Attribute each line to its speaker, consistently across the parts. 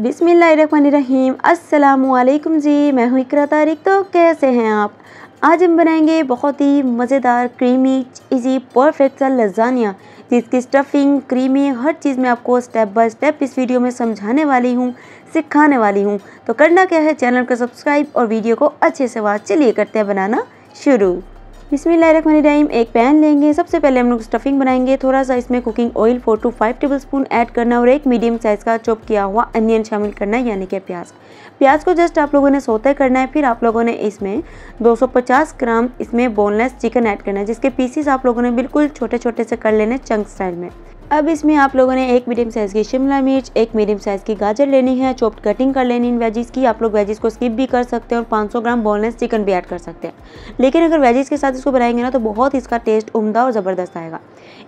Speaker 1: बिसमीम् अल्लाम जी मैं हूँ इकरा तारिक तो कैसे हैं आप आज हम बनाएंगे बहुत ही मज़ेदार क्रीमी इजी परफेक्ट सा लजानिया जिसकी स्टफिंग क्रीमी हर चीज़ में आपको स्टेप बाय स्टेप इस वीडियो में समझाने वाली हूँ सिखाने वाली हूँ तो करना क्या है चैनल को सब्सक्राइब और वीडियो को अच्छे से वाच चलिए करते हैं बनाना शुरू रहीम एक पैन लेंगे सबसे पहले हम लोग स्टफिंग बनाएंगे थोड़ा सा इसमें cooking oil four two five tablespoon add करना और एक मीडियम साइज़ का चॉप किया हुआ अनियन शामिल करना यानी कि प्याज प्याज को जस्ट आप लोगों ने सोते करना है फिर आप लोगों ने इसमें 250 ग्राम इसमें बोनलेस चिकन ऐड करना है जिसके पीसीस आप लोगों ने बिल्कुल छोटे छोटे से कर लेने चंक स्टाइल में अब इसमें आप लोगों ने एक मीडियम साइज़ की शिमला मिर्च एक मीडियम साइज़ की गाजर लेनी है चॉप्ड कटिंग कर लेनी इन वेजीज़ की आप लोग वेजिस को स्किप भी कर सकते हैं और 500 ग्राम बोनलेस चिकन भी ऐड कर सकते हैं लेकिन अगर वेजीज़ के साथ इसको बनाएंगे ना तो बहुत इसका टेस्ट उमदा और ज़बरदस्त आएगा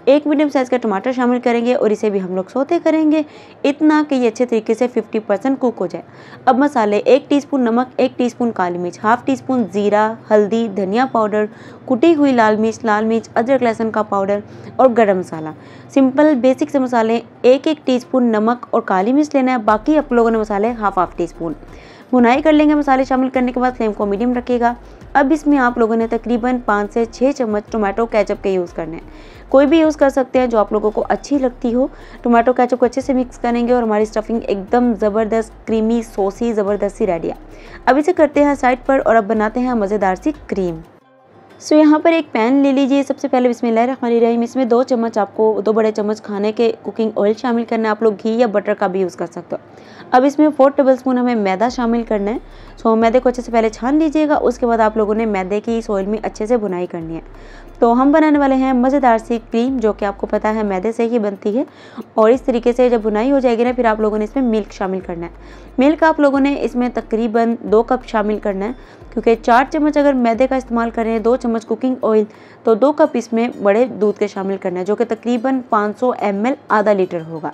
Speaker 1: एक मीडियम साइज़ का टमाटर शामिल करेंगे और इसे भी हम लोग सोते करेंगे इतना कि ये अच्छे तरीके से 50 परसेंट कुक हो जाए अब मसाले एक टीस्पून नमक एक टीस्पून काली मिर्च हाफ टी स्पून ज़ीरा हल्दी धनिया पाउडर कुटी हुई लाल मिर्च लाल मिर्च अदरक लहसुन का पाउडर और गर्म मसाला सिंपल बेसिक से मसाले एक एक टी नमक और काली मिर्च लेना है बाकी आप लोगों ने मसाले हाफ हाफ टी स्पून भुनाई कर लेंगे मसाले शामिल करने के बाद फ्लेम को मीडियम रखेगा अब इसमें आप लोगों ने तकरीबन पाँच से छः चम्मच टोमेटो कैचअप के यूज़ करने हैं कोई भी यूज़ कर सकते हैं जो आप लोगों को अच्छी लगती हो टोमेटो कैचअप को अच्छे से मिक्स करेंगे और हमारी स्टफिंग एकदम ज़बरदस्त क्रीमी सोसी ज़बरदस्त सी रेडी है अब इसे करते हैं साइड पर और अब बनाते हैं मज़ेदार सी क्रीम सो so, यहाँ पर एक पैन ले लीजिए सबसे पहले इसमें रही इसमें दो चम्मच आपको दो बड़े चम्मच खाने के कुकिंग ऑयल शामिल करना है आप लोग घी या बटर का भी यूज़ कर सकते हो अब इसमें फोर टेबल स्पून हमें मैदा शामिल करना है सो मैदे को अच्छे से पहले छान लीजिएगा उसके बाद आप लोगों ने मैदे की इस ऑयल में अच्छे से बुनाई करनी है तो हम बनाने वाले हैं मज़ेदार सी क्रीम जो कि आपको पता है मैदे से ही बनती है और इस तरीके से जब बुनाई हो जाएगी ना फिर आप लोगों ने इसमें मिल्क शामिल करना है मिल्क आप लोगों ने इसमें तकरीबन दो कप शामिल करना है क्योंकि चार चम्मच अगर मैदे का इस्तेमाल कर रहे हैं दो चम्मच कुकिंग ऑयल तो दो कप इसमें बड़े दूध के शामिल करना है जो कि तकरीबन 500 ml आधा लीटर होगा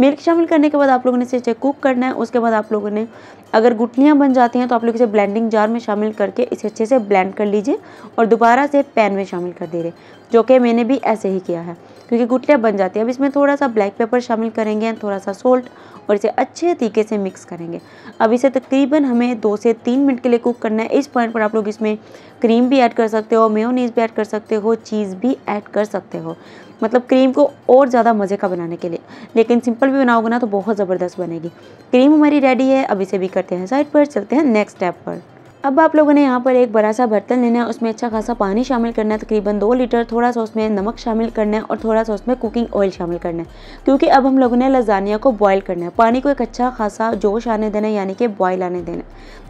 Speaker 1: मिल्क शामिल करने के बाद आप लोगों ने इसे कुक करना है उसके बाद आप लोगों ने अगर गुटलियाँ बन जाती हैं तो आप लोग इसे ब्लेंडिंग जार में शामिल करके इसे अच्छे से ब्लेंड कर लीजिए और दोबारा से पैन में शामिल कर दे रहे जो कि मैंने भी ऐसे ही किया है क्योंकि गुटलियाँ बन जाती है अब इसमें थोड़ा सा ब्लैक पेपर शामिल करेंगे थोड़ा सा सोल्ट और इसे अच्छे तरीके से मिक्स करेंगे अब इसे तकरीबन हमें दो से तीन मिनट के लिए कुक करना है इस पॉइंट पर आप लोग इसमें क्रीम भी ऐड कर सकते हो मेयोनीज भी ऐड कर सकते हो चीज़ भी ऐड कर सकते हो मतलब क्रीम को और ज़्यादा मज़े का बनाने के लिए लेकिन सिंपल भी बनाओगे ना तो बहुत ज़बरदस्त बनेगी क्रीम हमारी रेडी है अब इसे भी करते हैं साइड पर चलते हैं नेक्स्ट स्टेप पर अब आप लोगों ने यहाँ पर एक बड़ा सा बर्तन लेना है उसमें अच्छा खासा पानी शामिल करना है तकरीबन दो लीटर थोड़ा सा उसमें नमक शामिल करना है और थोड़ा सा उसमें कुकिंग ऑयल शामिल करना है क्योंकि अब हम लोगों ने लजानिया को बॉयल करना है पानी को एक अच्छा खासा जोश आने देना है यानी कि बॉयल आने देना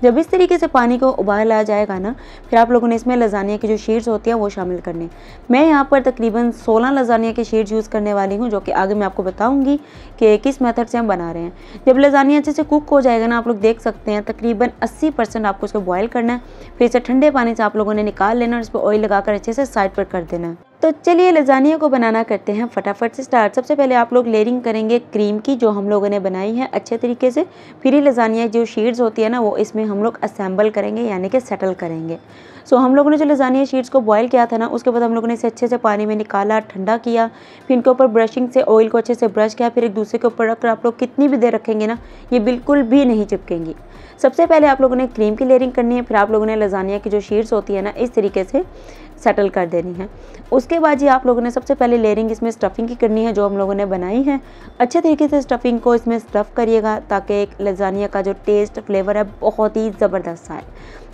Speaker 1: जब इस तरीके से पानी को उबाल आ जाएगा ना फिर आप लोगों ने इसमें लजानिया की जो शीड्स होती हैं वो शामिल करने मैं यहाँ पर तकरीबन सोलह लजानिया के शीड्स यूज़ करने वाली हूँ जो कि आगे मैं आपको बताऊँगी कि किस मेथड से हम बना रहे हैं जब लजानिया अच्छे से कुक हो जाएगा ना आप लोग देख सकते हैं तकरीबन अस्सी आपको उसको बॉयल करना है फिर इसे ठंडे पानी से आप लोगों ने निकाल लेना और इस पर ऑयल लगाकर अच्छे से साइड पर कर देना है तो चलिए लजानिया को बनाना करते हैं फटाफट से स्टार्ट सबसे पहले आप लोग लेयरिंग करेंगे क्रीम की जो हम लोगों ने बनाई है अच्छे तरीके से फिर ही लजानिया जो शीट्स होती है ना वो इसमें हम लोग असेंबल करेंगे यानी कि सेटल करेंगे सो हम लोगों ने जो लजानिया शीट्स को बॉयल किया था ना उसके बाद हम लोगों ने इसे अच्छे से पानी में निकाला ठंडा किया फिर इनके ऊपर ब्रशिंग से ऑयल को अच्छे से ब्रश किया फिर एक दूसरे के ऊपर रखकर आप लोग कितनी भी देर रखेंगे ना ये बिल्कुल भी नहीं चिपकेंगी सबसे पहले आप लोगों ने क्रीम की लेयरिंग करनी है फिर आप लोगों ने लजानिया की जो शीट्स होती है ना इस तरीके से सेटल कर देनी है उसके बाद जी आप लोगों ने सबसे पहले लेयरिंग इसमें स्टफ़िंग की करनी है जो हम लोगों ने बनाई है अच्छे तरीके से स्टफ़िंग को इसमें स्टफ़ करिएगा ताकि एक लजानिया का जो टेस्ट फ्लेवर है बहुत ही ज़बरदस्त आए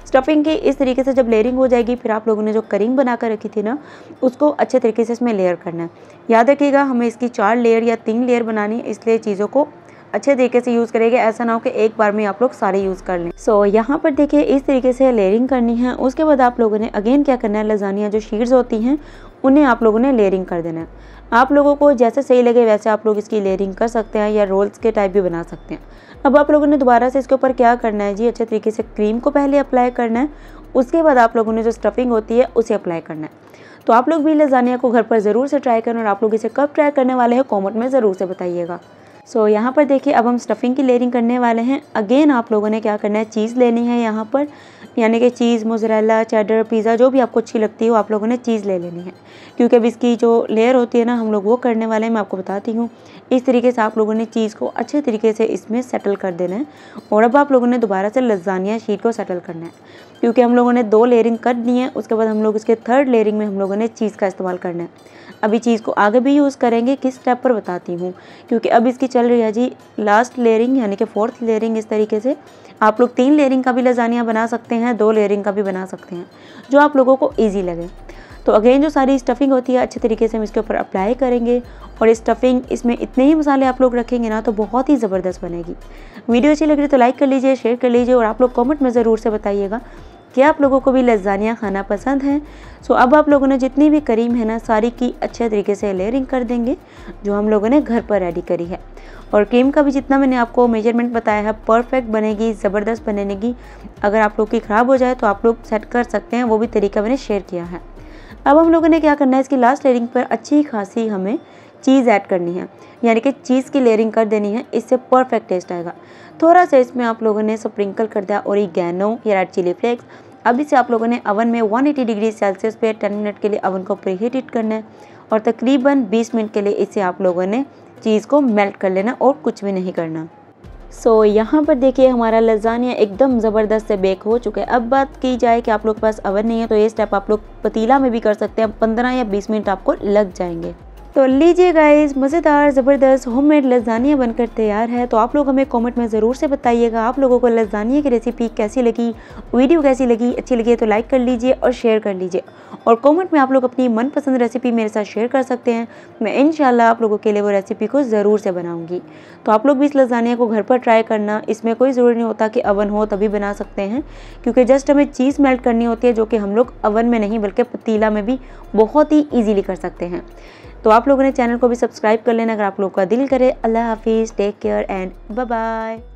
Speaker 1: स्टफिंग की इस तरीके से जब लेयरिंग हो जाएगी फिर आप लोगों ने जो करिंग बना कर रखी थी ना उसको अच्छे तरीके से इसमें लेयर करना है याद रखिएगा हमें इसकी चार लेयर या तीन लेयर बनानी इसलिए चीज़ों को अच्छे तरीके से यूज़ करेंगे ऐसा ना हो कि एक बार में आप लोग सारे यूज़ कर लें सो so, यहाँ पर देखिए इस तरीके से लेयरिंग करनी है उसके बाद आप लोगों ने अगेन क्या करना है लजानिया जो शीट्स होती हैं उन्हें आप लोगों ने लेयरिंग कर देना है आप लोगों को जैसे सही लगे वैसे आप लोग इसकी लेयरिंग कर सकते हैं या रोल्स के टाइप भी बना सकते हैं अब आप लोगों ने दोबारा से इसके ऊपर क्या करना है जी अच्छे तरीके से क्रीम को पहले अप्लाई करना है उसके बाद आप लोगों ने जो स्टफिंग होती है उसे अप्लाई करना है तो आप लोग भी लजानिया को घर पर ज़रूर से ट्राई करें और आप लोग इसे कब ट्राई करने वाले हैं कॉमेंट में ज़रूर से बताइएगा सो so, यहाँ पर देखिए अब हम स्टफ़िंग की लेयरिंग करने वाले हैं अगेन आप लोगों ने क्या करना है चीज़ लेनी है यहाँ पर यानी कि चीज़ मोजरेला चैडर पिज़्ज़ा जो भी आपको अच्छी लगती हो आप लोगों ने चीज़ ले लेनी है क्योंकि अब इसकी जो लेयर होती है ना हम लोग वो करने वाले हैं मैं आपको बताती हूँ इस तरीके से आप लोगों ने चीज़ को अच्छे तरीके से इसमें सेटल कर देना है और अब आप लोगों ने दोबारा से लज्जानिया शीट को सेटल करना है क्योंकि हम लोगों ने दो लेयरिंग कर दी है उसके बाद हम लोग इसके थर्ड लेयरिंग में हम लोगों ने चीज़ का इस्तेमाल करना है अभी चीज़ को आगे भी यूज़ करेंगे किस स्टेप पर बताती हूँ क्योंकि अब इसकी चल रही है जी लास्ट लेयरिंग यानी कि फोर्थ लेयरिंग इस तरीके से आप लोग तीन लेयरिंग का भी लजानिया बना सकते हैं दो लेयरिंग का भी बना सकते हैं जो आप लोगों को ईजी लगे तो अगेन जो सारी स्टफिंग होती है अच्छे तरीके से हम इसके ऊपर अप्लाई करेंगे और स्टफिंग इसमें इतने ही मसाले आप लोग रखेंगे ना तो बहुत ही ज़बरदस्त बनेगी वीडियो अच्छी लग रही तो लाइक कर लीजिए शेयर कर लीजिए और आप लोग कमेंट में ज़रूर से बताइएगा क्या आप लोगों को भी लज्जानिया खाना पसंद है सो अब आप लोगों ने जितनी भी करीम है ना सारी की अच्छे तरीके से लेयरिंग कर देंगे जो हम लोगों ने घर पर रेडी करी है और क्रीम का भी जितना मैंने आपको मेजरमेंट बताया है परफेक्ट बनेगी ज़बरदस्त बनेगी अगर आप लोग की ख़राब हो जाए तो आप लोग सेट कर सकते हैं वो भी तरीका मैंने शेयर किया है अब हम लोगों ने क्या करना है इसकी लास्ट लेयरिंग पर अच्छी खासी हमें चीज़ ऐड करनी है यानी कि चीज़ की लेयरिंग कर देनी है इससे परफेक्ट टेस्ट आएगा थोड़ा सा इसमें आप लोगों ने स्प्रिंकल कर दिया और गैनो या रेड चिली फ्लेक्स अभी से आप लोगों ने अवन में 180 डिग्री सेल्सियस पे 10 मिनट के लिए अवन को प्रीहीटेड करना है और तकरीबन 20 मिनट के लिए इसे आप लोगों ने चीज़ को मेल्ट कर लेना और कुछ भी नहीं करना सो so, यहाँ पर देखिए हमारा लजानिया एकदम ज़बरदस्त से बेक हो चुका है अब बात की जाए कि आप लोग के पास अवन नहीं है तो ये स्टेप आप लोग पतीला में भी कर सकते हैं पंद्रह या बीस मिनट आपको लग जाएंगे तो लीजिए गाइज़ मज़ेदार ज़बरदस्त होममेड लजानिया बनकर तैयार है तो आप लोग हमें कमेंट में ज़रूर से बताइएगा आप लोगों को लजानिया की रेसिपी कैसी लगी वीडियो कैसी लगी अच्छी लगी है तो लाइक कर लीजिए और शेयर कर लीजिए और कमेंट में आप लोग अपनी मनपसंद रेसिपी मेरे साथ शेयर कर सकते हैं मैं इन आप लोगों के लिए वो रेसिपी को ज़रूर से बनाऊँगी तो आप लोग भी इस लजानिया को घर पर ट्राई करना इसमें कोई ज़रूरी नहीं होता कि अवन हो तभी बना सकते हैं क्योंकि जस्ट हमें चीज़ मेल्ट करनी होती है जो कि हम लोग अवन में नहीं बल्कि पतीला में भी बहुत ही ईजीली कर सकते हैं तो आप लोगों ने चैनल को भी सब्सक्राइब कर लेना अगर आप लोग का दिल करे अल्लाह हाफिज़ टेक केयर एंड बाय